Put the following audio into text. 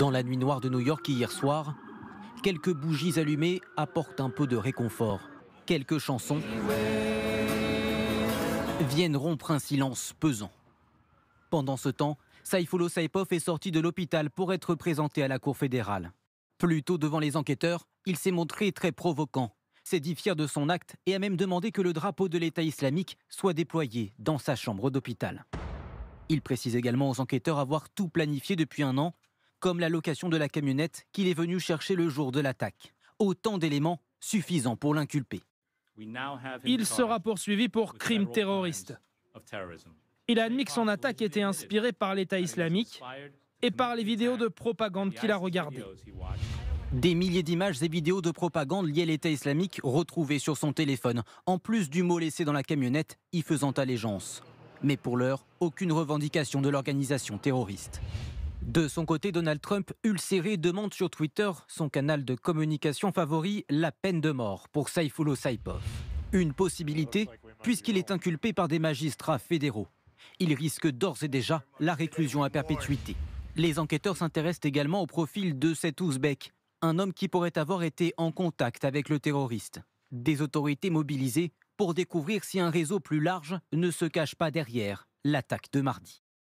Dans la nuit noire de New York hier soir, quelques bougies allumées apportent un peu de réconfort. Quelques chansons viennent rompre un silence pesant. Pendant ce temps, Saifullo Saipov est sorti de l'hôpital pour être présenté à la Cour fédérale. Plus devant les enquêteurs, il s'est montré très provoquant, s'est dit fier de son acte et a même demandé que le drapeau de l'État islamique soit déployé dans sa chambre d'hôpital. Il précise également aux enquêteurs avoir tout planifié depuis un an comme la location de la camionnette qu'il est venu chercher le jour de l'attaque. Autant d'éléments suffisants pour l'inculper. Il sera poursuivi pour crime terroriste. Il a admis que son attaque était inspirée par l'État islamique et par les vidéos de propagande qu'il a regardées. Des milliers d'images et vidéos de propagande liées à l'État islamique retrouvées sur son téléphone, en plus du mot laissé dans la camionnette y faisant allégeance. Mais pour l'heure, aucune revendication de l'organisation terroriste. De son côté, Donald Trump, ulcéré, demande sur Twitter, son canal de communication favori, la peine de mort pour saïfoulo Saipov. Une possibilité, puisqu'il est inculpé par des magistrats fédéraux. Il risque d'ores et déjà la réclusion à perpétuité. Les enquêteurs s'intéressent également au profil de cet Ouzbek, un homme qui pourrait avoir été en contact avec le terroriste. Des autorités mobilisées pour découvrir si un réseau plus large ne se cache pas derrière l'attaque de mardi.